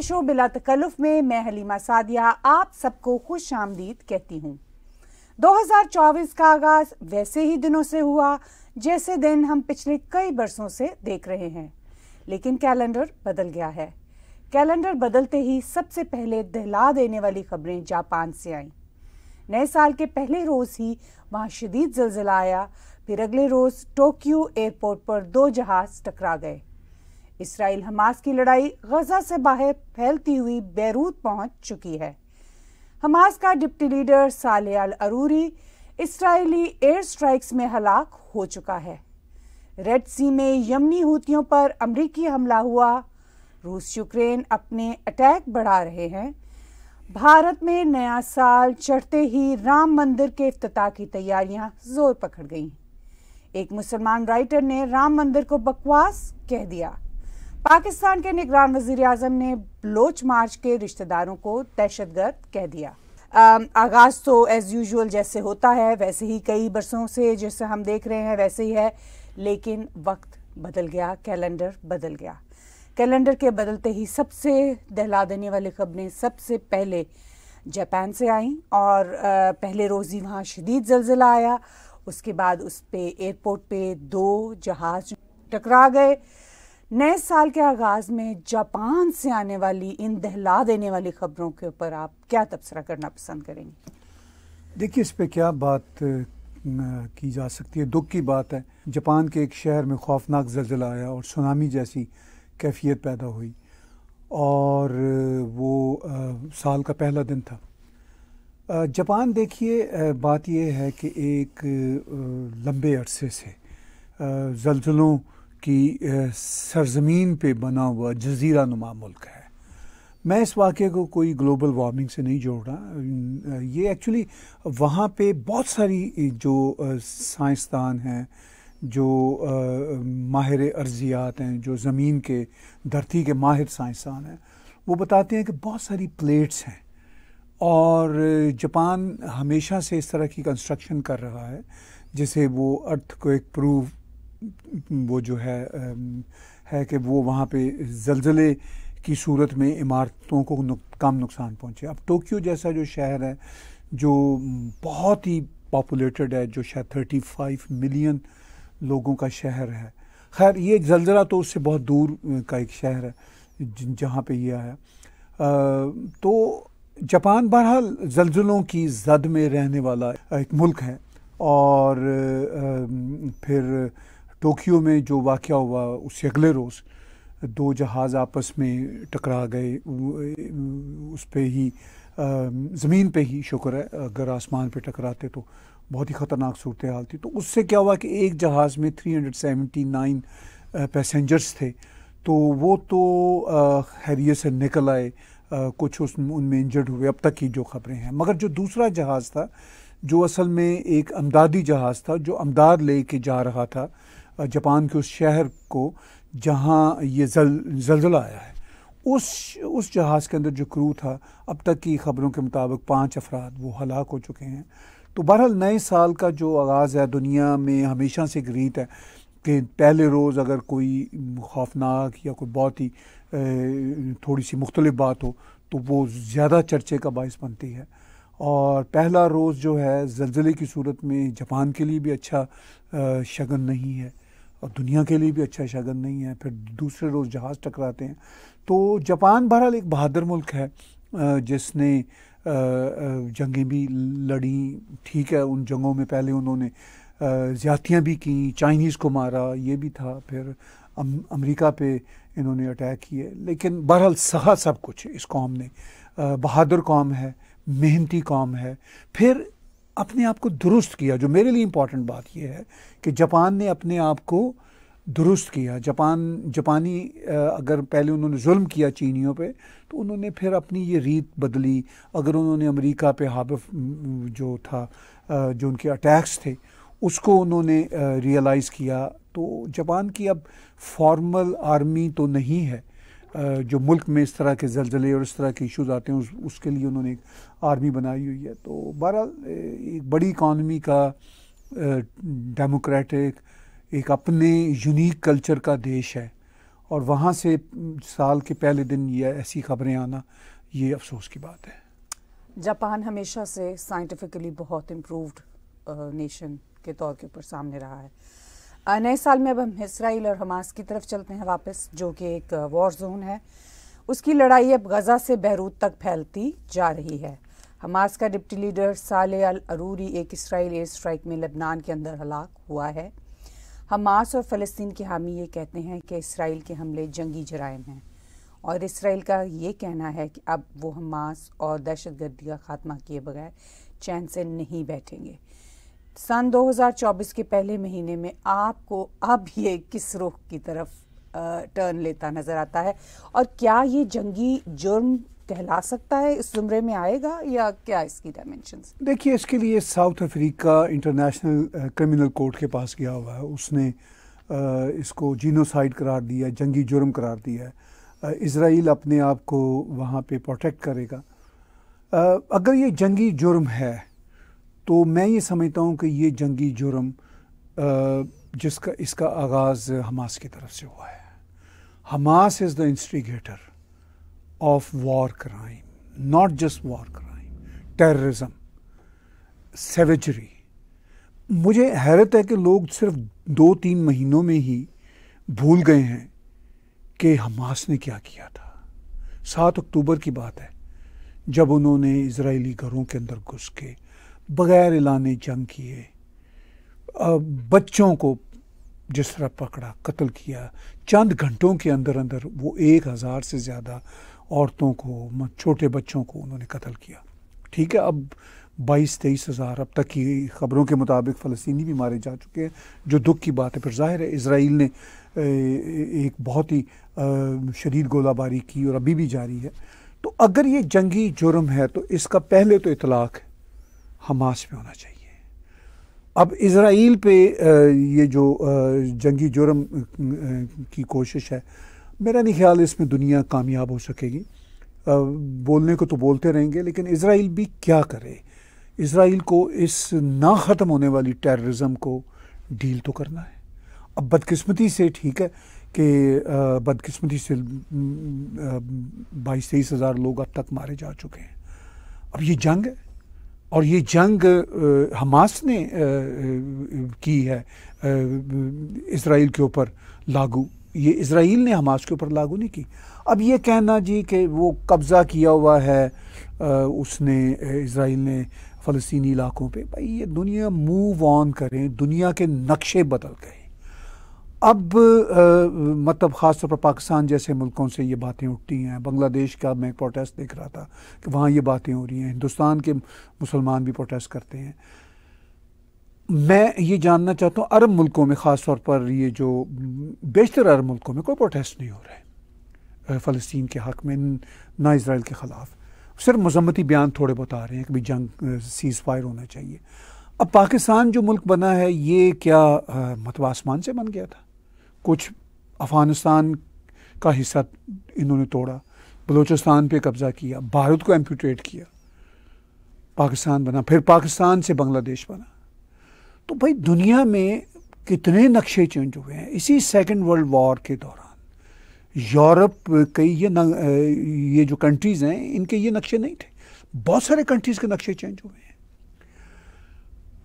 के शो बिला तकल्फ में मैं हलीमा सादिया आप सबको खुश आमदीद कहती हूँ 2024 का आगाज़ वैसे ही दिनों से हुआ जैसे दिन हम पिछले कई बरसों से देख रहे हैं लेकिन कैलेंडर बदल गया है कैलेंडर बदलते ही सबसे पहले दहला देने वाली खबरें जापान से आईं नए साल के पहले रोज़ ही वहाँ शदीद जलजिला आया फिर अगले रोज़ टोक्यो एयरपोर्ट पर दो जहाज़ टकरा गए इसराइल हमास की लड़ाई गजा से बाहर फैलती हुई बैरूत पहुंच चुकी है हमास का deputy leader Saleh al Arouri Israeli air strikes में हलाक हो चुका है रेड सी में यमनी हूतियों पर अमरीकी हमला हुआ रूस यूक्रेन अपने अटैक बढ़ा रहे हैं भारत में नया साल चढ़ते ही राम मंदिर के अफ्ताह की तैयारियां जोर पकड़ गईं। एक मुसलमान राइटर ने राम मंदिर को बकवास कह दिया पाकिस्तान के निगरान वजीर अजम ने बलोच मार्च के रिश्तेदारों को दहशतगर्द कह दिया आगाज तो एज यूजल जैसे होता है वैसे ही कई बरसों से जैसे हम देख रहे हैं वैसे ही है लेकिन वक्त बदल गया कैलेंडर बदल गया कैलेंडर के बदलते ही सबसे दहला देने वाली खबरें सबसे पहले जापान से आईं और पहले रोज़ ही वहाँ शदीद जलजिला आया उसके बाद उस पर एयरपोर्ट पे दो जहाज़ टकरा गए नए साल के आगाज़ में जापान से आने वाली इन दहला देने वाली ख़बरों के ऊपर आप क्या तबसरा करना पसंद करेंगे देखिए इस पर क्या बात की जा सकती है दुख की बात है जापान के एक शहर में खौफनाक जलजिला आया और सुनामी जैसी कैफियत पैदा हुई और वो साल का पहला दिन था जापान देखिए बात यह है कि एक लंबे अरसे से जलजिलों कि सरजमीन पे बना हुआ जजीरा नुमा मुल्क है मैं इस वाक़े को कोई ग्लोबल वार्मिंग से नहीं जोड़ रहा ये एक्चुअली वहाँ पे बहुत सारी जो साइंसदान हैं जो माहिर अर्जियात हैं जो ज़मीन के धरती के माहिर साइंसदान हैं वो बताते हैं कि बहुत सारी प्लेट्स हैं और जापान हमेशा से इस तरह की कंस्ट्रक्शन कर रहा है जिसे वो अर्थ को एक प्रूफ वो जो है है कि वो वहाँ पे जलजले की सूरत में इमारतों को नुक, कम नुकसान पहुँचे अब टोक्यो जैसा जो शहर है जो बहुत ही पॉपुलेटेड है जो शायद थर्टी फाइव मिलियन लोगों का शहर है खैर ये जलजला तो उससे बहुत दूर का एक शहर है जहाँ पे ये आया तो जापान बहरहाल जलजलों की जद में रहने वाला एक मुल्क है और फिर टोक्यो में जो वाक़ हुआ उससे अगले रोज़ दो जहाज़ आपस में टकरा गए उस पर ही ज़मीन पे ही शुक्र है अगर आसमान पे टकराते तो बहुत ही ख़तरनाक सूरत हाल थी तो उससे क्या हुआ कि एक जहाज़ में 379 पैसेंजर्स थे तो वो तो खैरियत से निकल आए कुछ उस उनमें इंजर्ड हुए अब तक की जो खबरें हैं मगर जो दूसरा जहाज़ था जो असल में एक अमदादी जहाज़ था जो अमदाद ले के जा रहा था जापान के उस शहर को जहाँ ये जल जलजला आया है उस उस जहाज़ के अंदर जो क्रू था अब तक की खबरों के मुताबिक पाँच अफराद वो हलाक हो चुके हैं तो बहरहाल नए साल का जो आगाज़ है दुनिया में हमेशा से एक रीत है कि पहले रोज़ अगर कोई खौफनाक या कोई बहुत ही थोड़ी सी मुख्तलिफ बात हो तो वो ज़्यादा चर्चे का बायस बनती है और पहला रोज़ जो है जलजिले की सूरत में जापान के लिए भी अच्छा शगन नहीं है और दुनिया के लिए भी अच्छा शगन नहीं है फिर दूसरे रोज़ जहाज़ टकराते हैं तो जापान बहरहाल एक बहादुर मुल्क है जिसने जंगें भी लड़ी ठीक है उन जंगों में पहले उन्होंने ज़्यादतियाँ भी की चाइनीज़ को मारा ये भी था फिर अम, अमेरिका पे इन्होंने अटैक किए लेकिन बहरहाल सहा सब कुछ इस कौम ने बहादुर कौम है मेहनती कौम है फिर अपने आप को दुरुस्त किया जो मेरे लिए इम्पॉर्टेंट बात यह है कि जापान ने अपने आप को दुरुस्त किया जापान जापानी अगर पहले उन्होंने जुल्म किया चीनियों पे तो उन्होंने फिर अपनी ये रीत बदली अगर उन्होंने अमेरिका पे हाबफ जो था जो उनके अटैक्स थे उसको उन्होंने रियलाइज़ किया तो जापान की अब फॉर्मल आर्मी तो नहीं है जो मुल्क में इस तरह के जलजले और इस तरह के इशूज़ आते हैं उस, उसके लिए उन्होंने एक आर्मी बनाई हुई है तो बहरहाल एक बड़ी इकानमी का डेमोक्रेटिक एक अपने यूनिक कल्चर का देश है और वहाँ से साल के पहले दिन यह ऐसी खबरें आना ये अफसोस की बात है जापान हमेशा से साइंटिफिकली बहुत इम्प्रूव्ड नेशन के तौर के ऊपर सामने रहा है અને આ સાલ મેબ ઇસરાયલ ઓર હમાસ કી તરફ ચલતે હે વાપસ જો કે એક વોર ઝોન હે ઉસકી લડાઈએબ ગઝા સે બૈરુત તક ફેલતી જા રહી હૈ હમાસ કા ડિપ્ટી લીડર સાલે અલ અરુરી એક ઇસરાયેલી સ્ટ્રાઇક મે લેબનાન કે અંદર હલાક હુઆ હે હમાસ ઓર ફિલિસ્તીન કે હામી એ કહેતે હે કે ઇસરાયલ કે હમલે જંગી જરાયમ હે ઓર ઇસરાયલ કા યે કહેના હે કે અબ વો હમાસ ઓર દહશતગર્દીયા ખાતમા કિયે બગાય ચાન્સ સે નહીં બેઠેંગે सन 2024 के पहले महीने में आपको अब ये किस रुख की तरफ टर्न लेता नज़र आता है और क्या ये जंगी जुर्म कहला सकता है इस जुमरे में आएगा या क्या इसकी डायमेंशन देखिए इसके लिए South Africa international criminal court के पास गया हुआ है उसने इसको जीनोसाइड करार दिया जंगी जुर्म करार दिया है इसराइल अपने आप को वहाँ पे प्रोटेक्ट करेगा अगर ये जंगी जुर्म है तो मैं ये समझता हूँ कि ये जंगी जुर्म जिसका इसका आगाज़ हमास की तरफ से हुआ है Hamas is the instigator of war crime not just war crime terrorism savagery मुझे हैरत है कि लोग सिर्फ दो तीन महीनों में ही भूल गए हैं कि हमास ने क्या किया था सात अक्टूबर की बात है जब उन्होंने इसराइली घरों के अंदर घुस के बगैर इलाने जंग किए बच्चों को जिस तरह पकड़ा कत्ल किया चंद घंटों के अंदर अंदर वो एक हज़ार से ज़्यादा औरतों को छोटे बच्चों को उन्होंने कत्ल किया ठीक है अब बाईस तेईस हज़ार अब तक की खबरों के मुताबिक फ़लस्तनी भी मारे जा चुके हैं जो दुख की बात है फिर जाहिर है इसराइल ने एक बहुत ही शदीद गोलाबारी की और अभी भी जारी है तो अगर ये जंगी जुर्म है तो इसका पहले तो इतलाक़ है हमास पे होना चाहिए अब इसराइल पे ये जो जंगी जुर्म की कोशिश है मेरा नहीं ख्याल इसमें दुनिया कामयाब हो सकेगी बोलने को तो बोलते रहेंगे लेकिन इसराइल भी क्या करे इसराइल को इस ना ख़त्म होने वाली टेररिज्म को डील तो करना है अब बदकिस्मती से ठीक है कि बदकिस्मती से बाईस तेईस हज़ार लोग अब तक मारे जा चुके हैं अब ये जंग है और ये जंग हमास ने की है इसराइल के ऊपर लागू ये इसराइल ने हमास के ऊपर लागू नहीं की अब ये कहना जी कि वो कब्ज़ा किया हुआ है उसने इसराइल ने फ़लस्तनी इलाकों पे भाई ये दुनिया मूव ऑन करें दुनिया के नक्शे बदल गए अब आ, मतलब ख़ास तौर पर पाकिस्तान जैसे मुल्कों से ये बातें उठती हैं बांग्लादेश का मैं प्रोटेस्ट देख रहा था कि वहाँ ये बातें हो रही हैं हिंदुस्तान के मुसलमान भी प्रोटेस्ट करते हैं मैं ये जानना चाहता हूँ अरब मुल्कों में ख़ास तौर पर ये जो बेशतर अरब मुल्कों में कोई प्रोटेस्ट नहीं हो रहा है फ़लस्तीन के हक़ में ना इसराइल के ख़िलाफ़ सिर्फ मजम्मती बयान थोड़े बहुत आ रहे हैं कि भाई जंग सीज़ फायर होना चाहिए अब पाकिस्तान जो मुल्क बना है ये क्या मतवासमान मतलब आसमान से बन गया था कुछ अफ़गानिस्तान का हिस्सा इन्होंने तोड़ा बलूचिस्तान पे कब्ज़ा किया भारत को एम्पूटेट किया पाकिस्तान बना फिर पाकिस्तान से बांग्लादेश बना तो भाई दुनिया में कितने नक्शे चेंज हुए हैं इसी सेकेंड वर्ल्ड वॉर के दौरान यूरोप कई ये ये जो कंट्रीज़ हैं इनके ये नक्शे नहीं थे बहुत सारे कंट्रीज़ के नक्शे चेंज हुए हैं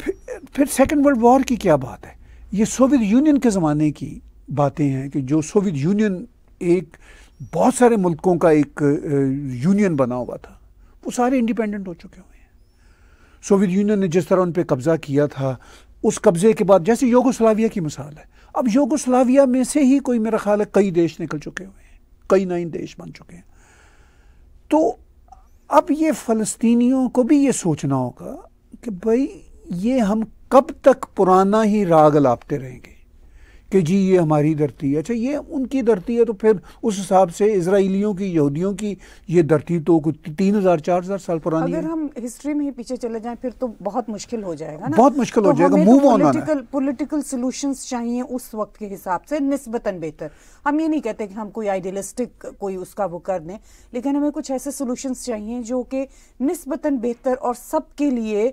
फिर फिर सेकेंड वर्ल्ड वॉर की क्या बात है ये सोवियत यूनियन के ज़माने की बातें हैं कि जो सोवियत यूनियन एक बहुत सारे मुल्कों का एक यूनियन बना हुआ था वो सारे इंडिपेंडेंट हो चुके हुए हैं सोवियत यूनियन ने जिस तरह उन पर कब्ज़ा किया था उस कब्ज़े के बाद जैसे योगोस्लाविया की मिसाल है अब योगोस्लाविया में से ही कोई मेरा ख्याल है कई देश निकल चुके हुए हैं कई नए देश बन चुके हैं तो अब ये फ़लस्तीनियों को भी ये सोचना होगा कि भाई ये हम कब तक पुराना ही राग लापते रहेंगे कि जी ये हमारी धरती है अच्छा ये उनकी धरती है तो फिर उस हिसाब से इसराइलियों की यहूदियों की ये धरती तो कुछ तीन हज़ार चार हज़ार साल पुरानी अगर हम हिस्ट्री में ही पीछे चले जाएं फिर तो बहुत मुश्किल हो जाएगा ना बहुत मुश्किल तो हो जाएगा move on political political solutions चाहिए उस वक्त के हिसाब से निस्बतन बेहतर हम ये नहीं कहते कि हम कोई आइडियलिस्टिक कोई उसका वो कर दें लेकिन हमें कुछ ऐसे सोलूशन चाहिए जो कि नस्बता बेहतर और सबके लिए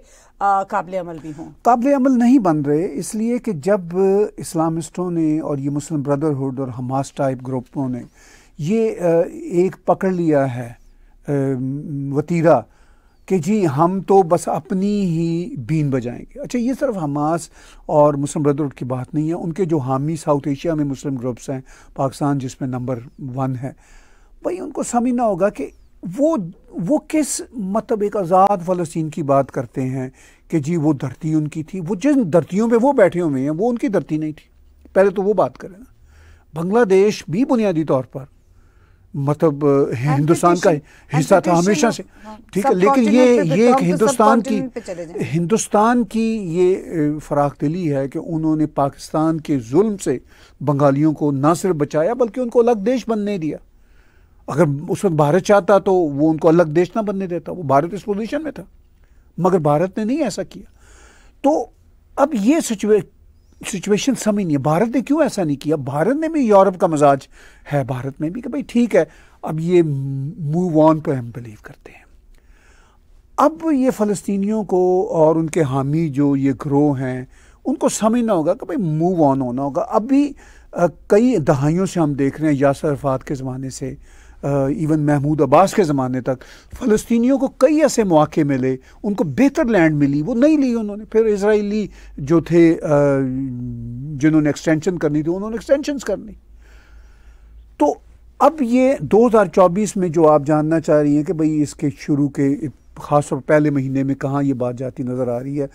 काबिल अमल भी हों काबिल अमल नहीं बन रहे इसलिए कि जब इस्लामिस्टों ने और ये मुस्लिम ब्रदरहुड और हमास टाइप ग्रुपों ने ये एक पकड़ लिया है वतीरा कि जी हम तो बस अपनी ही बीन बजाएंगे अच्छा ये सिर्फ हमास और मुस्लिम ब्रदरहुड की बात नहीं है उनके जो हामी साउथ एशिया में मुस्लिम ग्रुप्स हैं पाकिस्तान जिसमें नंबर वन है भाई उनको समझना होगा कि वो वो किस मतलब एक आज़ाद फ़लस्तीन की बात करते हैं कि जी वो धरती उनकी थी वो जिन धरतियों पे वो बैठे हुए हैं वो उनकी धरती नहीं थी पहले तो वो बात करें बांग्लादेश भी बुनियादी तौर पर मतलब हिंदुस्तान का हिस्सा था हमेशा से हाँ। ठीक है लेकिन ये ये एक हिंदुस्तान की हिंदुस्तान की ये फराख दिली है कि उन्होंने पाकिस्तान के जुल्म से बंगालियों को ना सिर्फ बचाया बल्कि उनको अलग देश बनने दिया अगर उस वक्त भारत चाहता तो वो उनको अलग देश ना बनने देता वो भारत इस पोजिशन में था मगर भारत ने नहीं ऐसा किया तो अब ये सिचुएशन सिचुएशन समझ नहीं है भारत ने क्यों ऐसा नहीं किया भारत ने भी यूरोप का मजाज है भारत में भी कि भाई ठीक है अब ये मूव ऑन पर हम बिलीव करते हैं अब ये फ़लस्तियों को और उनके हामी जो ये ग्रोह हैं उनको समझना होगा कि भाई मूव ऑन होना होगा अब भी कई दहाइयों से हम देख रहे हैं यासर अरफात के ज़माने से इवन महमूद अब्बास के ज़माने तक फ़लस्तियों को कई ऐसे मौक़े मिले उनको बेहतर लैंड मिली वो नहीं ली उन्होंने फिर इसराइली जो थे जिन्होंने एक्सटेंशन करनी थी उन्होंने एक्सटेंशन करनी तो अब ये 2024 में जो आप जानना चाह रही हैं कि भाई इसके शुरू के ख़ास पहले महीने में कहाँ ये बात जाती नज़र आ रही है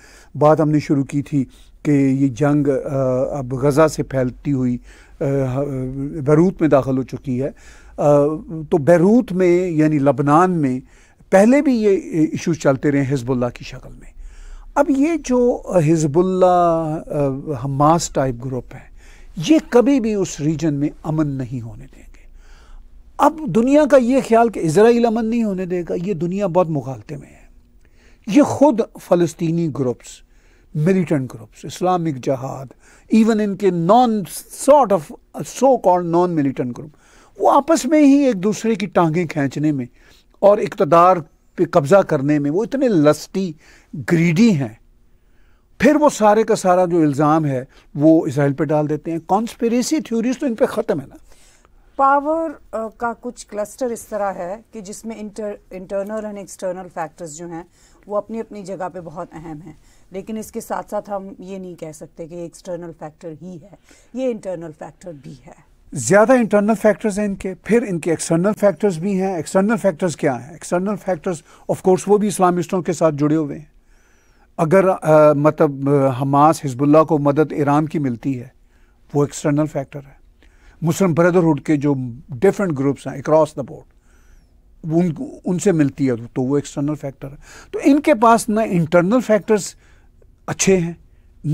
बात हमने शुरू की थी कि ये जंग अब गज़ा से फैलती हुई बरूत में दाखिल हो चुकी है तो बैरूत में यानी लबनान में पहले भी ये इशूज़ चलते रहे हिजबुल्ला की शक्ल में अब ये जो हिजबुल्ला हमास टाइप ग्रुप है ये कभी भी उस रीजन में अमन नहीं होने देंगे अब दुनिया का ये ख्याल कि इसराइल अमन नहीं होने देगा ये दुनिया बहुत मुखालते में है ये खुद फ़लस्तीनी ग्रुप्स मिलिटेंट ग्रुप्स इस्लामिक जहाद इवन इनके non sort of so called non militant group वो आपस में ही एक दूसरे की टांगें खींचने में और इकतदार पे कब्ज़ा करने में वो इतने लस्टी ग्रीडी हैं फिर वो सारे का सारा जो इल्ज़ाम है वो इसराइल पे डाल देते हैं कॉन्स्पेरेसी थ्योरीज तो इन पर ख़त्म है ना पावर का कुछ क्लस्टर इस तरह है कि जिसमें inter internal and external factors जो हैं वो अपनी अपनी जगह पे बहुत अहम हैं लेकिन इसके साथ साथ हम ये नहीं कह सकते कि एक्सटर्नल फैक्टर ही है ये इंटरनल फैक्टर भी है ज़्यादा इंटरनल फैक्टर्स हैं इनके फिर इनके एक्सटर्नल फैक्टर्स भी हैं एक्सटर्नल फैक्टर्स क्या हैं एक्सटर्नल फैक्टर्स ऑफ कोर्स वो भी इस्लामिस्टों के साथ जुड़े हुए हैं अगर आ, मतलब हमास हिजबुल्ला को मदद ईरान की मिलती है वो एक्सटर्नल फैक्टर है मुस्लिम ब्रदरहुड के जो डिफरेंट ग्रुप्स हैं अक्रॉस द बोर्ड उन उनसे मिलती है तो वो एक्सटर्नल फैक्टर है तो इनके पास ना इंटरनल फैक्टर्स अच्छे हैं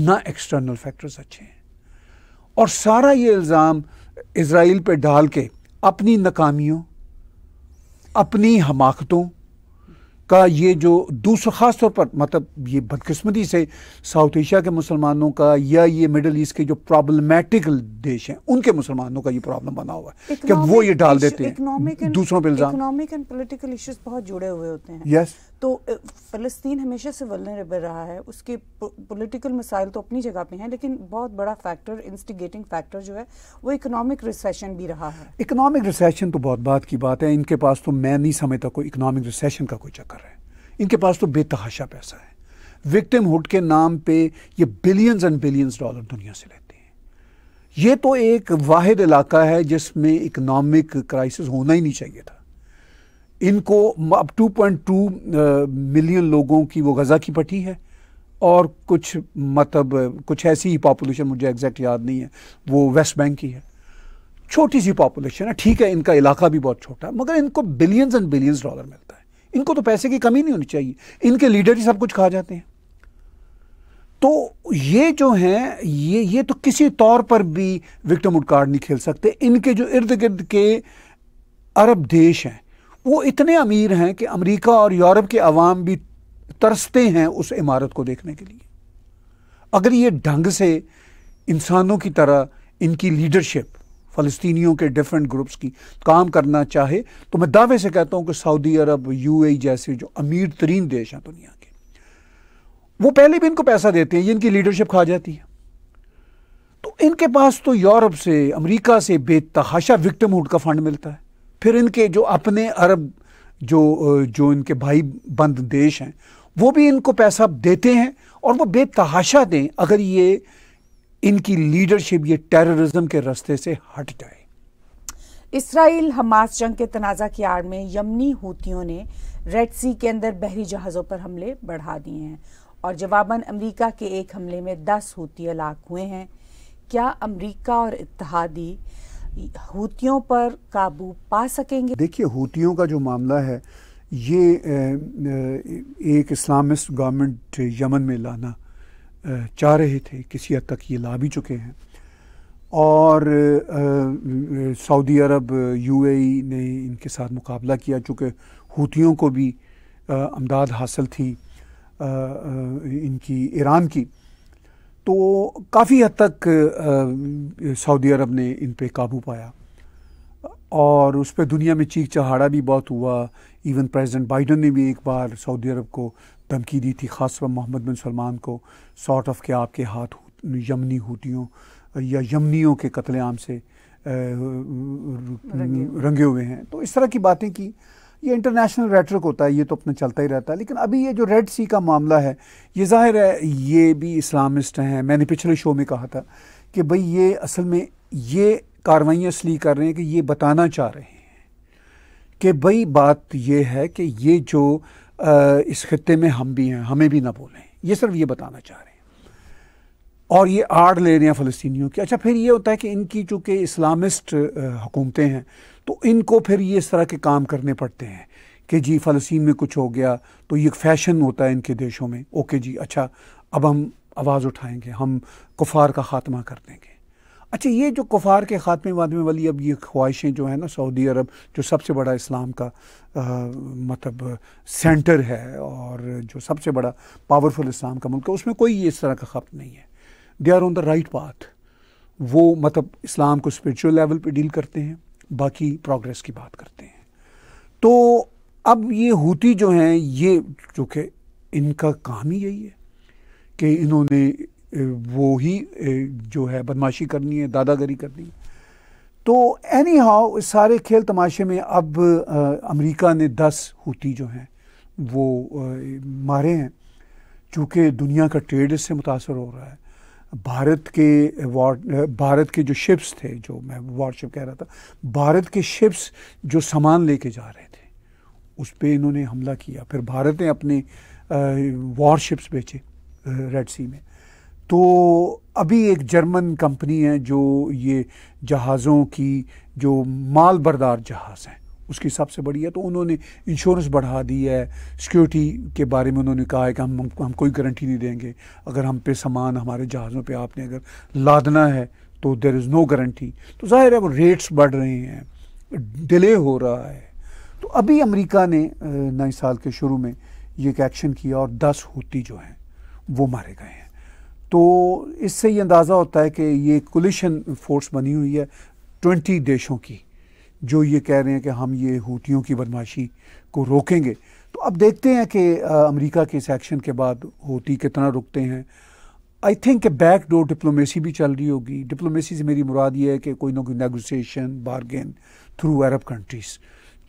ना एक्सटर्नल फैक्टर्स अच्छे हैं और सारा ये इल्ज़ाम इसराइल पर डाल के अपनी नाकामियों अपनी हमाकतों का ये जो दूसरा ख़ास तौर पर मतलब ये बदकस्मती से साउथ एशिया के मुसलमानों का या ये मिडल ईस्ट के जो प्रॉब्लमेटिक देश हैं उनके मुसलमानों का ये प्रॉब्लम बना हुआ है कि वो ये डाल देते हैं दूसरों पर इकोनॉमिक एंड पॉलिटिकल इश्यूज बहुत जुड़े हुए होते हैं यस yes. तो फ़लस्तीन हमेशा से वलनरेबल रहा है उसके पॉलिटिकल मसाइल तो अपनी जगह पे हैं लेकिन बहुत बड़ा फैक्टर इंस्टिगेटिंग फैक्टर जो है वो इकोनॉमिक रिसेशन भी रहा है इकोनॉमिक रिसेशन तो बहुत बात की बात है इनके पास तो मैं नहीं समझता कोई इकोनॉमिक रिसेशन का कोई चक्कर है इनके पास तो बेतहाशा पैसा है विक्टिम हुड के नाम पर यह बिलियंस एंड बिलियंस डॉलर दुनिया से लेते हैं ये तो एक वाद इलाका है जिसमें इकोनॉमिक क्राइसिस होना ही नहीं चाहिए था इनको अब 2.2 मिलियन लोगों की वो गज़ा की पट्टी है और कुछ मतलब कुछ ऐसी ही पॉपुलेशन मुझे एग्जैक्ट याद नहीं है वो वेस्ट बैंक की है छोटी सी पॉपुलेशन है ठीक है इनका इलाका भी बहुत छोटा है मगर इनको बिलियंस एंड बिलियंस डॉलर मिलता है इनको तो पैसे की कमी नहीं होनी चाहिए इनके लीडर ही सब कुछ खा जाते हैं तो ये जो हैं ये ये तो किसी तौर पर भी विक्टम उड कार्ड नहीं खेल सकते इनके जो इर्द गिर्द के अरब देश हैं वो इतने अमीर हैं कि अमेरिका और यूरोप के अवाम भी तरसते हैं उस इमारत को देखने के लिए अगर ये ढंग से इंसानों की तरह इनकी लीडरशिप फलस्तनीों के डिफरेंट ग्रुप्स की काम करना चाहे तो मैं दावे से कहता हूँ कि सऊदी अरब ए जैसे जो अमीर तरीन देश हैं दुनिया के वो पहले भी इनको पैसा देते हैं ये इनकी लीडरशिप खा जाती है तो इनके पास तो यूरोप से अमेरिका से बेतहाशा विक्टिमहुड का फंड मिलता है फिर इनके जो अपने अरब जो जो इनके भाई बंद देश हैं वो भी इनको पैसा देते हैं और वो बेतहाशा दें अगर ये इनकी लीडरशिप ये टेररिज्म के रास्ते से हट जाए इसराइल हमास जंग के तनाजा की आड़ में यमनी हूतियों ने रेड सी के अंदर बहरी जहाज़ों पर हमले बढ़ा दिए हैं और जवाबन अमेरिका के एक हमले में दस हूती हलाक हुए हैं क्या अमेरिका और इतिहादी हूतियों पर काबू पा सकेंगे देखिए हूतियों का जो मामला है ये एक इस्लामिस्ट गवर्नमेंट यमन में लाना चाह रहे थे किसी हद तक ये ला भी चुके हैं और सऊदी अरब यूएई ने इनके साथ मुकाबला किया चूँकि हूतियों को भी अमदाद हासिल थी आ, आ, इनकी ईरान की तो काफ़ी हद तक सऊदी अरब ने इन पर काबू पाया और उस पर दुनिया में चीख चहाड़ा भी बहुत हुआ इवन प्रेसिडेंट बाइडन ने भी एक बार सऊदी अरब को धमकी दी थी खासकर मोहम्मद बिन सलमान को सॉर्ट ऑफ के आपके हाथ यमनी हूटियों या यमनियों के कत्लेम से रंगे हुए हैं तो इस तरह की बातें की ये इंटरनेशनल रेटरिक होता है ये तो अपना चलता ही रहता है लेकिन अभी ये जो रेड सी का मामला है ये जाहिर है ये भी इस्लामिस्ट हैं मैंने पिछले शो में कहा था कि भाई ये असल में ये कार्रवाइयाँ इसलिए कर रहे हैं कि ये बताना चाह रहे हैं कि भाई बात ये है कि ये जो आ, इस खत्े में हम भी हैं हमें भी ना बोलें ये सिर्फ ये बताना चाह रहे हैं और ये आड़ ले रहे हैं फ़लस्तियों की अच्छा फिर ये होता है कि इनकी चूँकि इस्लामिस्ट हुकूमतें हैं तो इनको फिर ये इस तरह के काम करने पड़ते हैं कि जी फ़लस्तीन में कुछ हो गया तो ये फैशन होता है इनके देशों में ओके जी अच्छा अब हम आवाज़ उठाएंगे हम कुफार का ख़ात्मा कर देंगे अच्छा ये जो कुफार के ख़ात्मे वादमे वाली अब ये ख्वाहिशें जो है ना सऊदी अरब जो सबसे बड़ा इस्लाम का आ, मतलब सेंटर है और जो सबसे बड़ा पावरफुल इस्लाम का मुल्क है उसमें कोई इस तरह का खप नहीं है they are on the right path वो मतलब इस्लाम को स्परिचुअल लेवल पे डील करते हैं बाकी प्रोग्रेस की बात करते हैं तो अब ये हूती जो हैं ये कि इनका काम ही यही है कि इन्होंने वो ही जो है बदमाशी करनी है दादागरी करनी है तो एनी हाउ इस सारे खेल तमाशे में अब अमेरिका ने दस हूती जो हैं वो मारे हैं चूँकि दुनिया का ट्रेड इससे मुतासर हो रहा है भारत के वार भारत के जो शिप्स थे जो मैं वारशिप कह रहा था भारत के शिप्स जो सामान लेके जा रहे थे उस पर इन्होंने हमला किया फिर भारत ने अपने वारशिप्स बेचे रेड सी में तो अभी एक जर्मन कंपनी है जो ये जहाज़ों की जो माल बरदार जहाज़ हैं उसके हिसाब से बढ़ी है तो उन्होंने इंश्योरेंस बढ़ा दी है सिक्योरिटी के बारे में उन्होंने कहा है कि हम हम कोई गारंटी नहीं देंगे अगर हम पे सामान हमारे जहाज़ों पे आपने अगर लादना है तो देर इज़ नो गारंटी तो जाहिर है वो रेट्स बढ़ रहे हैं डिले हो रहा है तो अभी अमेरिका ने नए साल के शुरू में ये एक एक्शन किया और दस होती जो हैं वो मारे गए हैं तो इससे ये अंदाज़ा होता है कि ये कोलिशन फोर्स बनी हुई है ट्वेंटी देशों की जो ये कह रहे हैं कि हम ये हूतियों की बदमाशी को रोकेंगे तो अब देखते हैं कि अमेरिका के इस एक्शन के बाद होती कितना रुकते हैं आई थिंक कि बैक डोर डिप्लोमेसी भी चल रही होगी डिप्लोमेसी से मेरी मुराद ये है कि कोई ना कोई negotiation bargain through Arab countries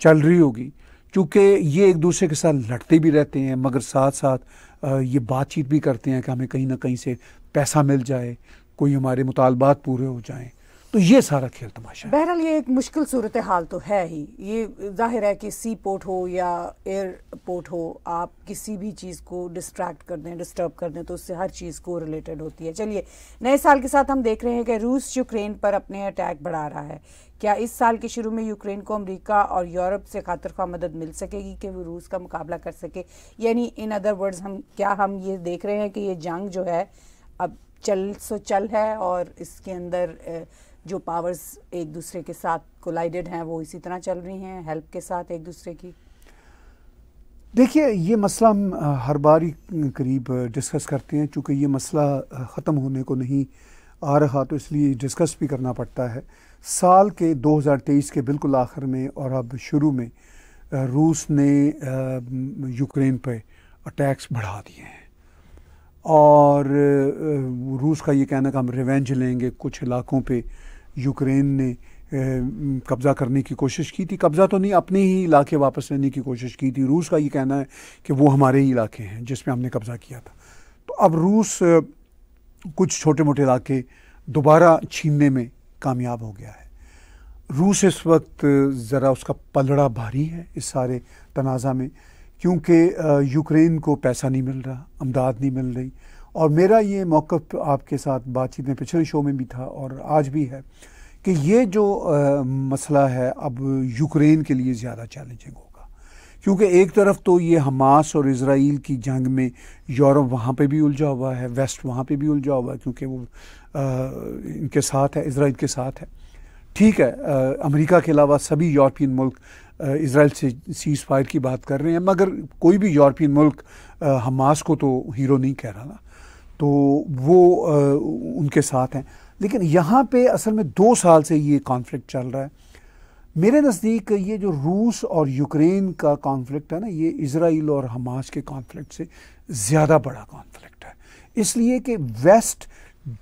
चल रही होगी क्योंकि ये एक दूसरे के साथ लड़ते भी रहते हैं मगर साथ साथ ये बातचीत भी करते हैं कि हमें कहीं ना कहीं से पैसा मिल जाए कोई हमारे मुतालबात पूरे हो जाएँ तो ये सारा खेल तमाशा बहरहाल ये एक मुश्किल सूरत हाल तो है ही ये जाहिर है कि सी पोर्ट हो या एयरपोर्ट हो आप किसी भी चीज़ को डिस्ट्रैक्ट कर दें डिस्टर्ब कर दें तो उससे हर चीज़ को रिलेटेड होती है चलिए नए साल के साथ हम देख रहे हैं कि रूस यूक्रेन पर अपने अटैक बढ़ा रहा है क्या इस साल के शुरू में यूक्रेन को अमरीका और यूरोप से खातर खा मदद मिल सकेगी कि वो रूस का मुकाबला कर सके यानी इन अदर वर्ड्स हम क्या हम ये देख रहे हैं कि ये जंग जो है अब चल सो चल है और इसके अंदर जो पावर्स एक दूसरे के साथ कोलाइडेड हैं वो इसी तरह चल रही हैं हेल्प के साथ एक दूसरे की देखिए ये मसला हम हर बार ही करीब डिस्कस करते हैं चूँकि ये मसला ख़त्म होने को नहीं आ रहा तो इसलिए डिस्कस भी करना पड़ता है साल के 2023 के बिल्कुल आखिर में और अब शुरू में रूस ने यूक्रेन पर अटैक्स बढ़ा दिए हैं और रूस का ये कहना कि हम रिवेंज लेंगे कुछ इलाकों पे यूक्रेन ने कब्ज़ा करने की कोशिश की थी कब्ज़ा तो नहीं अपने ही इलाके वापस लेने की कोशिश की थी रूस का ये कहना है कि वो हमारे ही इलाके हैं जिसमें हमने कब्ज़ा किया था तो अब रूस कुछ छोटे मोटे इलाके दोबारा छीनने में कामयाब हो गया है रूस इस वक्त ज़रा उसका पलड़ा भारी है इस सारे तनाज़ा में क्योंकि यूक्रेन को पैसा नहीं मिल रहा अमदाद नहीं मिल रही और मेरा ये मौक़ आपके साथ बातचीत में पिछले शो में भी था और आज भी है कि ये जो आ, मसला है अब यूक्रेन के लिए ज़्यादा चैलेंजिंग होगा क्योंकि एक तरफ तो ये हमास और इसराइल की जंग में यूरोप वहाँ पे भी उलझा हुआ है वेस्ट वहाँ पे भी उलझा हुआ है क्योंकि वो आ, इनके साथ है इसराइल के साथ है ठीक है अमेरिका के अलावा सभी यूरोपियन मुल्क इसराइल से सीज फायर की बात कर रहे हैं मगर कोई भी यूरोपियन मुल्क हमास को तो हीरो नहीं कह रहा ना तो वो उनके साथ हैं लेकिन यहाँ पे असल में दो साल से ये कॉन्फ्लिक्ट चल रहा है मेरे नज़दीक ये जो रूस और यूक्रेन का कॉन्फ्लिक्ट है ना ये इसराइल और हमास के कॉन्फ्लिक्ट से ज़्यादा बड़ा कॉन्फ्लिक्ट है इसलिए कि वेस्ट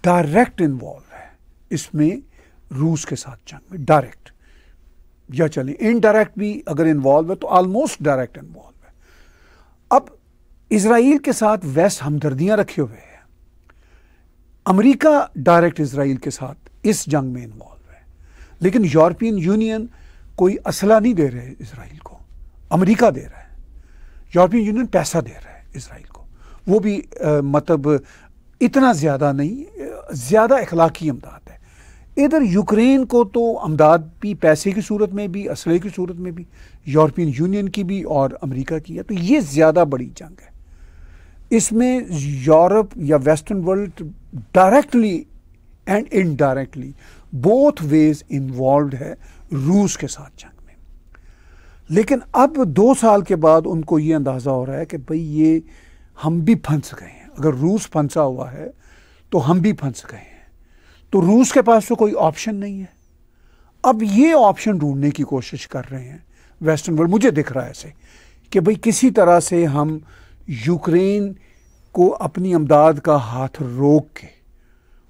डायरेक्ट इन्वॉल्व है इसमें रूस के साथ जंग में डायरेक्ट या चलें इनडायरेक्ट भी अगर इन्वॉल्व है तो ऑलमोस्ट डायरेक्ट इन्वॉल्व है अब इसराइल के साथ वेस्ट हमदर्दियाँ रखे हुए हैं अमेरिका डायरेक्ट इसराइल के साथ इस जंग में इन्वॉल्व है लेकिन यूरोपियन यूनियन कोई असला नहीं दे रहे इसराइल को अमेरिका दे रहा है यूरोपियन यूनियन पैसा दे रहा है इसराइल को वो भी आ, मतलब इतना ज़्यादा नहीं ज़्यादा अखलाकी अमदाद है इधर यूक्रेन को तो अमदाद भी पैसे की सूरत में भी असले की सूरत में भी यूरोपियन यूनियन की भी और अमेरिका की है तो ये ज़्यादा बड़ी जंग है इसमें यूरोप या western world directly and indirectly both ways involve है रूस के साथ जंग में लेकिन अब दो साल के बाद उनको ये अंदाज़ा हो रहा है कि भाई ये हम भी फंस गए हैं अगर रूस फंसा हुआ है तो हम भी फंस गए हैं तो रूस के पास तो कोई ऑप्शन नहीं है अब ये ऑप्शन ढूंढने की कोशिश कर रहे हैं वेस्टर्न वर्ल्ड मुझे दिख रहा है ऐसे कि भाई किसी तरह से हम यूक्रेन को अपनी अमदाद का हाथ रोक के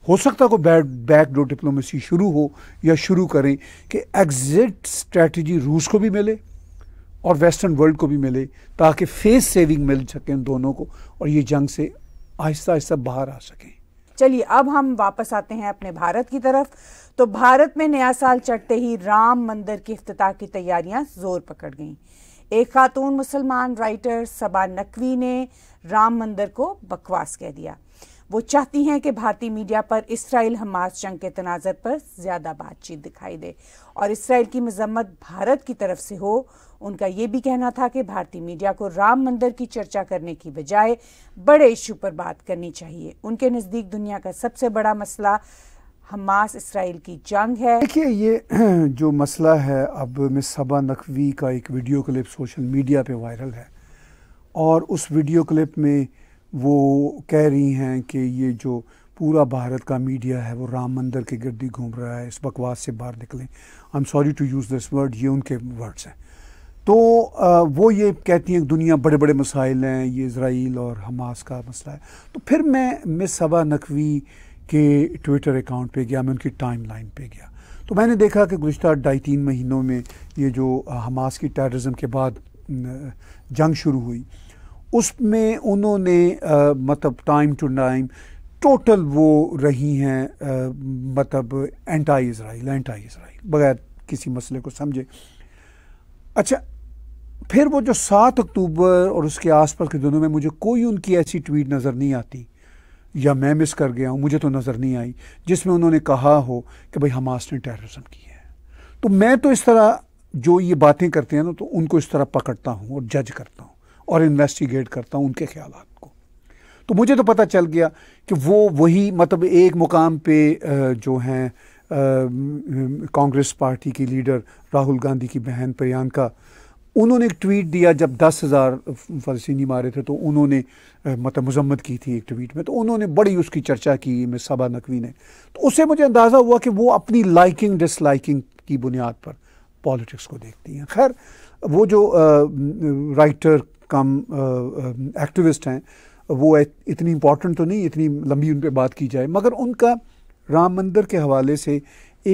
हो सकता को बैड बैक बैकडोर डिप्लोमेसी शुरू हो या शुरू करें कि एग्जिट स्ट्रेटजी रूस को भी मिले और वेस्टर्न वर्ल्ड को भी मिले ताकि फेस सेविंग मिल सके दोनों को और ये जंग से आहिस्ता आहिस्ता बाहर आ सकें चलिए अब हम वापस आते हैं अपने भारत की तरफ तो भारत में नया साल चढ़ते ही राम मंदिर की अफ्ताह की तैयारियां जोर पकड़ गईं एक खातून मुसलमान राइटर सबा नकवी ने राम मंदिर को बकवास कह दिया वो चाहती हैं कि भारतीय मीडिया पर इसराइल हमास जंग के तनाजर पर ज़्यादा बातचीत दिखाई दे और इसराइल की मजम्मत भारत की तरफ से हो उनका यह भी कहना था कि भारतीय मीडिया को राम मंदिर की चर्चा करने की बजाय बड़े इशू पर बात करनी चाहिए उनके नज़दीक दुनिया का सबसे बड़ा मसला हमास इसराइल की जंग है देखिए ये जो मसला है अब मिस सबा नकवी का एक वीडियो क्लिप सोशल मीडिया पे वायरल है और उस वीडियो क्लिप में वो कह रही हैं कि ये जो पूरा भारत का मीडिया है वो राम मंदिर के गिरदी घूम रहा है इस बकवास से बाहर निकलें I am sorry to use this word ये उनके वर्ड्स हैं तो वो ये कहती हैं दुनिया बड़े बड़े मसाइल हैं ये इसराइल और हमास का मसला है तो फिर मैं मिस सबा नकवी के ट्विटर अकाउंट पे गया मैं उनकी टाइम लाइन पर गया तो मैंने देखा कि गुज्त ढाई तीन महीनों में ये जो हमास की टेररिज्म के बाद जंग शुरू हुई उसमें उन्होंने मतलब टाइम टू टाइम टोटल वो रही हैं मतलब एंटी इसराइल एंटी इसराइल बगैर किसी मसले को समझे अच्छा फिर वो जो सात अक्टूबर और उसके आसपास के दिनों में मुझे कोई उनकी ऐसी ट्वीट नज़र नहीं आती या मैं मिस कर गया हूँ मुझे तो नज़र नहीं आई जिसमें उन्होंने कहा हो कि भाई हमास ने टेररिज्म की है तो मैं तो इस तरह जो ये बातें करते हैं ना तो उनको इस तरह पकड़ता हूँ और जज करता हूँ और इन्वेस्टिगेट करता हूँ उनके ख्याल को तो मुझे तो पता चल गया कि वो वही मतलब एक मुकाम पे जो हैं कांग्रेस पार्टी की लीडर राहुल गांधी की बहन प्रियंका उन्होंने एक ट्वीट दिया जब दस हज़ार फ़लस्तनी मारे थे तो उन्होंने मतलब मजम्मत की थी एक ट्वीट में तो उन्होंने बड़ी उसकी चर्चा की मैं सबा नकवी ने तो उससे मुझे अंदाज़ा हुआ कि वो अपनी लाइकिंग डिसलाइकिंग की बुनियाद पर पॉलिटिक्स को देखती हैं खैर वो जो राइटर कम एक्टिविस्ट हैं वो इतनी इम्पॉर्टेंट तो नहीं इतनी लंबी उन पर बात की जाए मगर उनका राम मंदिर के हवाले से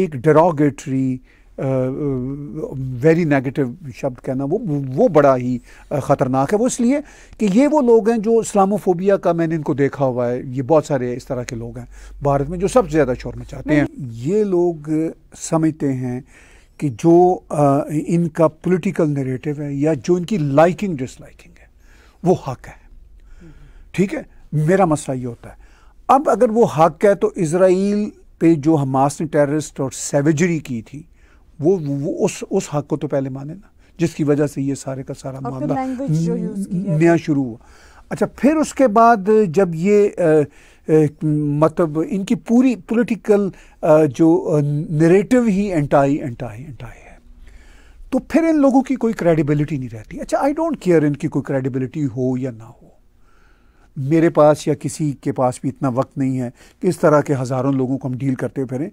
एक डेरोगेटरी वेरी नेगेटिव शब्द कहना वो वो बड़ा ही ख़तरनाक है वो इसलिए कि ये वो लोग हैं जो इस्लामोफोबिया का मैंने इनको देखा हुआ है ये बहुत सारे इस तरह के लोग हैं भारत में जो सबसे ज़्यादा शोर मचाते हैं ये लोग समझते हैं कि जो आ, इनका पॉलिटिकल नेगेटिव है या जो इनकी लाइकिंग डिसलाइकिंग है वो हक है ठीक है मेरा मसला ये होता है अब अगर वो हक है तो इसराइल पे जो हमास ने टेररिस्ट और सेवेजरी की थी वो, वो उस उस हक को तो पहले माने ना जिसकी वजह से ये सारे का सारा मामला नया शुरू हुआ अच्छा फिर उसके बाद जब ये मतलब इनकी पूरी पॉलिटिकल जो नरेटिव ही एंटाई एंटाई एंटाई है तो फिर इन लोगों की कोई क्रेडिबिलिटी नहीं रहती अच्छा आई डोंट केयर इनकी कोई क्रेडिबिलिटी हो या ना हो मेरे पास या किसी के पास भी इतना वक्त नहीं है कि इस तरह के हज़ारों लोगों को हम डील करते फिरें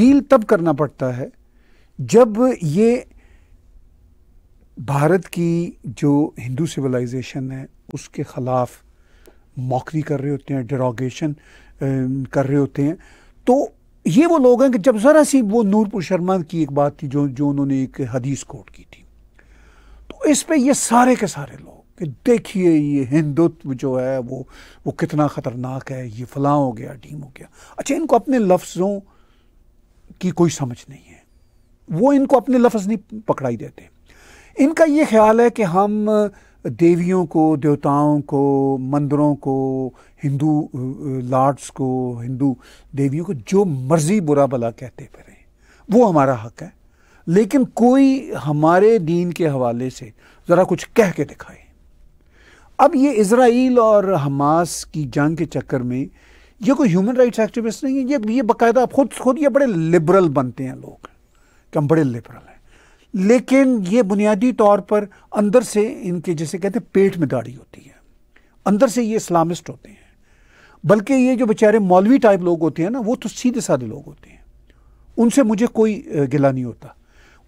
डील तब करना पड़ता है जब ये भारत की जो हिंदू सिविलाइजेशन है उसके ख़िलाफ़ मौकरी कर रहे होते हैं डेरोगेशन कर रहे होते हैं तो ये वो लोग हैं कि जब ज़रा सी वो नूरपुर शर्मा की एक बात थी जो जो उन्होंने एक हदीस कोट की थी तो इस पे ये सारे के सारे लोग कि देखिए ये हिंदुत्व जो है वो वो कितना ख़तरनाक है ये फलां हो गया टीम हो गया अच्छा इनको अपने लफ्ज़ों की कोई समझ नहीं है वो इनको अपने लफ्ज़ नहीं पकड़ाई देते इनका ये ख्याल है कि हम देवियों को देवताओं को मंदिरों को हिंदू लार्ड्स को हिंदू देवियों को जो मर्ज़ी बुरा भला कहते फिरें वो हमारा हक है लेकिन कोई हमारे दीन के हवाले से ज़रा कुछ कह के दिखाए अब ये इसराइल और हमास की जंग के चक्कर में ये कोई ह्यूमन राइट्स एक्टिविस्ट नहीं है ये ये बाकायदा खुद खुद ये बड़े लिबरल बनते हैं लोग कि हम बड़े लिबरल हैं लेकिन ये बुनियादी तौर पर अंदर से इनके जैसे कहते हैं पेट में दाढ़ी होती है अंदर से ये इस्लामिस्ट होते हैं बल्कि ये जो बेचारे मौलवी टाइप लोग होते हैं ना वो तो सीधे साधे लोग होते हैं उनसे मुझे कोई गिला नहीं होता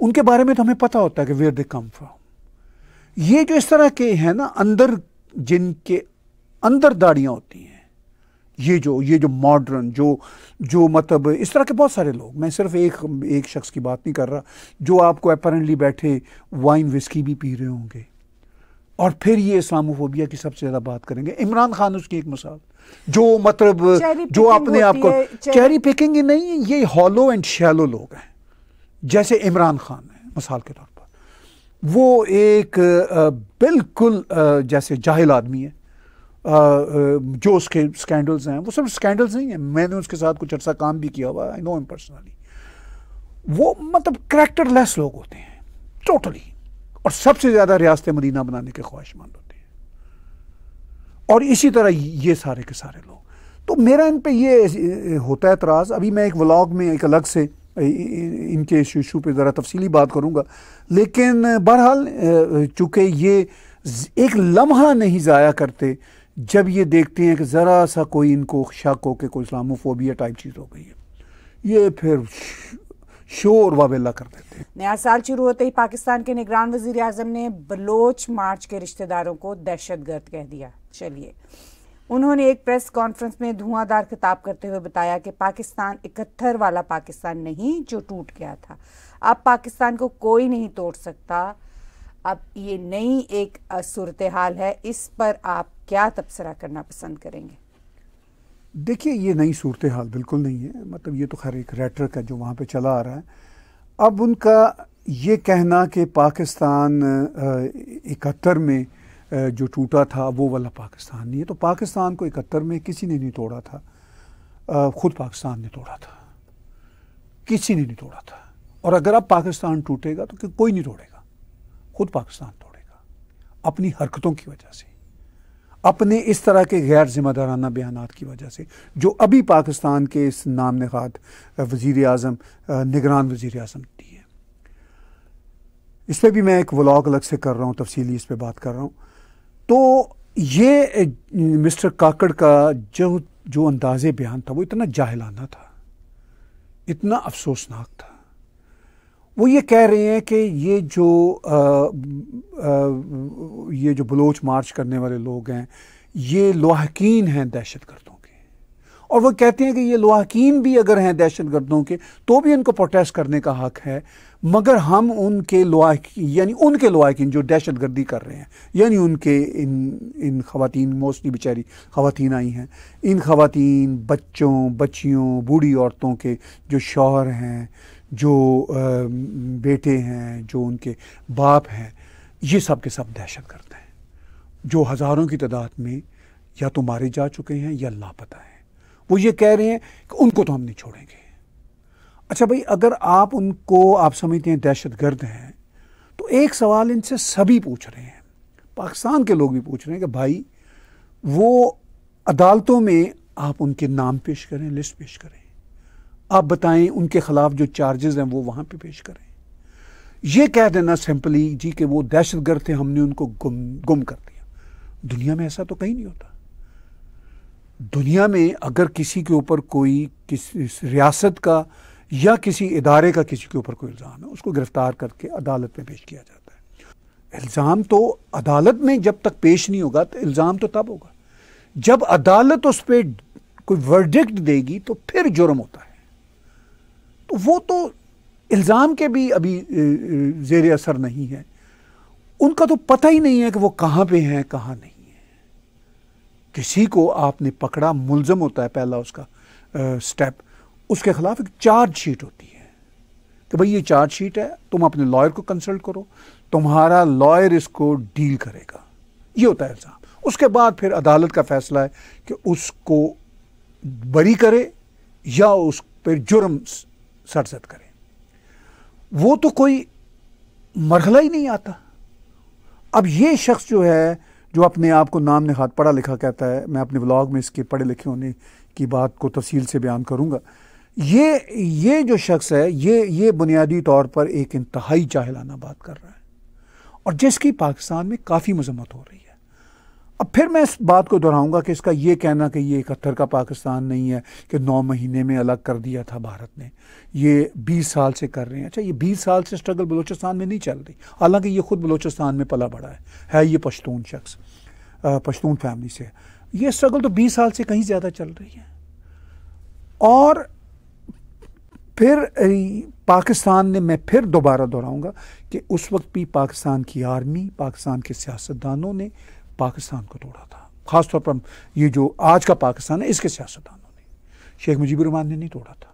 उनके बारे में तो हमें पता होता है कि वेयर दे कम फ्रॉम ये जो इस तरह के हैं ना अंदर जिनके अंदर दाढ़ियाँ होती हैं ये जो ये जो मॉडर्न जो जो मतलब इस तरह के बहुत सारे लोग मैं सिर्फ एक एक शख्स की बात नहीं कर रहा जो आपको अपेरेंटली बैठे वाइन विस्की भी पी रहे होंगे और फिर ये इस्लामोफोबिया की सबसे ज़्यादा बात करेंगे इमरान खान उसकी एक मिसाल जो मतलब जो अपने आपको चेहरी पिकिंग ही नहीं ये हॉलो एंड शैलो लोग हैं जैसे इमरान खान है मिसाल के तौर पर वो एक बिल्कुल जैसे जाहिल आदमी है जो उसके स्कैंडल्स हैं वो सब स्कैंडल्स नहीं हैं मैंने उसके साथ कुछ अर्सा काम भी किया हुआ आई नो एम पर्सनली वो मतलब लेस लोग होते हैं टोटली और सबसे ज़्यादा रियासत मदीना बनाने के ख्वाहिशमंद होते हैं और इसी तरह ये सारे के सारे लोग तो मेरा इन पर यह होता है एतराज़ अभी मैं एक व्लाग में एक अलग से इनके इस इशू पर ज़रा तफसीली बात करूँगा लेकिन बहरहाल चूँकि ये एक लम्हा नहीं ज़ाया करते जब ये देखते हैं कि ज़रा सा कोई इनको शक हो के कोई इस्लामोफोबिया टाइप चीज़ हो गई है ये फिर शोर वावेला कर देते हैं नया साल शुरू होते ही पाकिस्तान के निगरान वजीर अजम ने बलोच मार्च के रिश्तेदारों को दहशत गर्द कह दिया चलिए उन्होंने एक प्रेस कॉन्फ्रेंस में धुआंधार खिताब करते हुए बताया कि पाकिस्तान इकहत्तर वाला पाकिस्तान नहीं जो टूट गया था अब पाकिस्तान को कोई नहीं तोड़ सकता अब ये नई एक सूरत हाल है इस पर आप क्या तबसरा करना पसंद करेंगे देखिए ये नई सूरत हाल बिल्कुल नहीं है मतलब ये तो खैर एक रेटर का जो वहाँ पे चला आ रहा है अब उनका ये कहना कि पाकिस्तान इकहत्तर में जो टूटा था वो वाला पाकिस्तान नहीं है तो पाकिस्तान को इकहत्तर में किसी ने नहीं तोड़ा था ख़ुद पाकिस्तान ने तोड़ा था किसी ने नहीं तोड़ा था और अगर अब पाकिस्तान टूटेगा तो कोई नहीं तोड़ेगा खुद पाकिस्तान तोड़ेगा अपनी हरकतों की वजह से अपने इस तरह के गैर जिम्मेदाराना बयान की वजह से जो अभी पाकिस्तान के इस नाम नखात वजीर अजम निगरान वजीर अजम दी है इस पर भी मैं एक व्लाग अलग से कर रहा हूँ तफसीली इस पर बात कर रहा हूँ तो ये मिस्टर काकड़ का जो जो अंदाज़ बयान था वो इतना जाहलाना था इतना अफसोसनाक था वो ये कह रहे हैं कि ये जो आ, आ, ये जो बलोच मार्च करने वाले लोग हैं ये लोहकिन हैं दहशत गर्दों के और वो कहते हैं कि ये लोहकिन भी अगर हैं दहशत गर्दों के तो भी इनको प्रोटेस्ट करने का हक है मगर हम उनके यानी उनके लोहकिन जो दहशत गर्दी कर रहे हैं यानी उनके इन इन खातन मोस्टली बेचारी खातन आई हैं इन खातन बच्चों बच्चियों बूढ़ी औरतों के जो शौहर हैं जो बेटे हैं जो उनके बाप हैं ये सब के सब दहशत करते हैं जो हज़ारों की तादाद में या तो मारे जा चुके हैं या लापता हैं वो ये कह रहे हैं कि उनको तो हम नहीं छोड़ेंगे अच्छा भाई अगर आप उनको आप समझते हैं दहशत गर्द हैं तो एक सवाल इनसे सभी पूछ रहे हैं पाकिस्तान के लोग भी पूछ रहे हैं कि भाई वो अदालतों में आप उनके नाम पेश करें लिस्ट पेश करें आप बताएं उनके खिलाफ जो चार्जेस हैं वो वहां पे पेश करें ये कह देना सिंपली जी कि वो दहशत गर्द थे हमने उनको गुम गुम कर दिया दुनिया में ऐसा तो कहीं नहीं होता दुनिया में अगर किसी के ऊपर कोई किस रियासत का या किसी इदारे का किसी के ऊपर कोई इल्ज़ाम है उसको गिरफ़्तार करके अदालत में पेश किया जाता है इल्ज़ाम तो अदालत में जब तक पेश नहीं होगा तो इल्ज़ाम तो तब होगा जब अदालत उस पर कोई वर्डिक्ट देगी तो फिर जुर्म होता है तो वो तो इल्ज़ाम के भी अभी जेर असर नहीं है उनका तो पता ही नहीं है कि वो कहाँ पे हैं कहाँ नहीं है किसी को आपने पकड़ा मुलजम होता है पहला उसका आ, स्टेप उसके खिलाफ एक चार्ज शीट होती है कि भाई ये चार्ज शीट है तुम अपने लॉयर को कंसल्ट करो तुम्हारा लॉयर इसको डील करेगा ये होता है इल्ज़ाम उसके बाद फिर अदालत का फैसला है कि उसको बरी करे या उस पर जुर्म सड़सठ करें वो तो कोई मरहला ही नहीं आता अब ये शख्स जो है जो अपने आप को नाम हाथ पढ़ा लिखा कहता है मैं अपने ब्लॉग में इसके पढ़े लिखे होने की बात को तफसील से बयान करूँगा ये ये जो शख्स है ये ये बुनियादी तौर पर एक इंतहाई जाहिलाना बात कर रहा है और जिसकी पाकिस्तान में काफ़ी मजम्मत हो रही है अब फिर मैं इस बात को दोहराऊंगा कि इसका ये कहना कि ये इकहत्तर का पाकिस्तान नहीं है कि नौ महीने में अलग कर दिया था भारत ने ये बीस साल से कर रहे हैं अच्छा ये बीस साल से स्ट्रगल बलोचिस्तान में नहीं चल रही हालांकि ये खुद बलोचिस्तान में पला बड़ा है है ये पश्तून शख्स पश्तून फैमिली से ये स्ट्रगल तो बीस साल से कहीं ज़्यादा चल रही है और फिर पाकिस्तान ने मैं फिर दोबारा दोहराऊंगा कि उस वक्त भी पाकिस्तान की आर्मी पाकिस्तान के सियासतदानों ने पाकिस्तान को तोड़ा था खासतौर पर ये जो आज का पाकिस्तान है इसके सियासतदानों ने शेख मुजीबुर रहमान ने नहीं तोड़ा था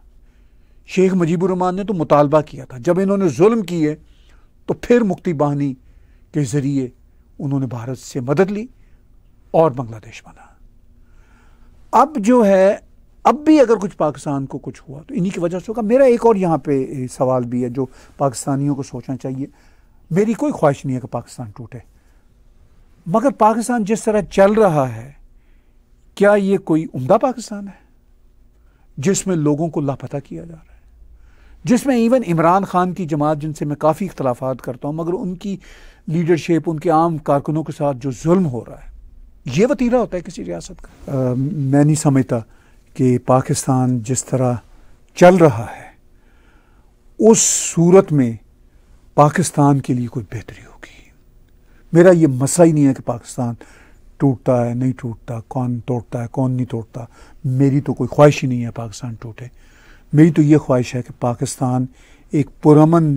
शेख मुजीबुर रहमान ने तो मुतालबा किया था जब इन्होंने जुल्म किए तो फिर मुक्ति बहानी के ज़रिए उन्होंने भारत से मदद ली और बांग्लादेश बना अब जो है अब भी अगर कुछ पाकिस्तान को कुछ हुआ तो इन्हीं की वजह से होगा मेरा एक और यहाँ पे सवाल भी है जो पाकिस्तानियों को सोचना चाहिए मेरी कोई ख्वाहिश नहीं है कि पाकिस्तान टूटे मगर पाकिस्तान जिस तरह चल रहा है क्या ये कोई उम्दा पाकिस्तान है जिसमें लोगों को लापता किया जा रहा है जिसमें इवन इमरान खान की जमात जिनसे मैं काफ़ी इख्तलाफात करता हूँ मगर उनकी लीडरशिप उनके आम कारकुनों के साथ जो जुल्म हो रहा है ये वतीरा होता है किसी रियासत का आ, मैं नहीं समझता कि पाकिस्तान जिस तरह चल रहा है उस सूरत में पाकिस्तान के लिए कोई बेहतरी मेरा ये मसला ही नहीं है कि पाकिस्तान टूटता है नहीं टूटता कौन तोड़ता है कौन नहीं तोड़ता मेरी तो कोई ख्वाहिश ही नहीं है पाकिस्तान टूटे मेरी तो ये ख्वाहिश है कि पाकिस्तान एक पुरमन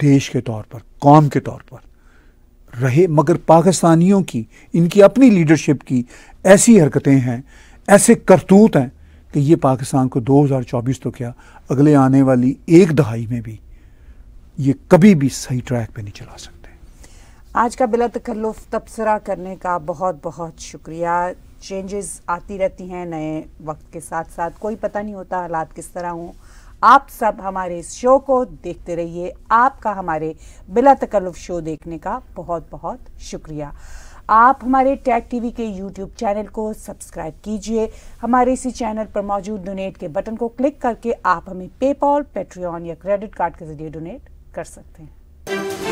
देश के तौर पर कौम के तौर पर रहे मगर पाकिस्तानियों की इनकी अपनी लीडरशिप की ऐसी हरकतें हैं ऐसे करतूत हैं कि ये पाकिस्तान को 2024 तो क्या अगले आने वाली एक दहाई में भी ये कभी भी सही ट्रैक पे नहीं चला सकता आज का बिला तकल्लुफ तबसरा करने का बहुत बहुत शुक्रिया चेंजेस आती रहती हैं नए वक्त के साथ साथ कोई पता नहीं होता हालात किस तरह हों आप सब हमारे इस शो को देखते रहिए आपका हमारे बिला तकल्लुफ शो देखने का बहुत बहुत शुक्रिया आप हमारे टैग टीवी के यूट्यूब चैनल को सब्सक्राइब कीजिए हमारे इसी चैनल पर मौजूद डोनेट के बटन को क्लिक करके आप हमें पेपॉल पेट्रियन या क्रेडिट कार्ड के जरिए डोनेट कर सकते हैं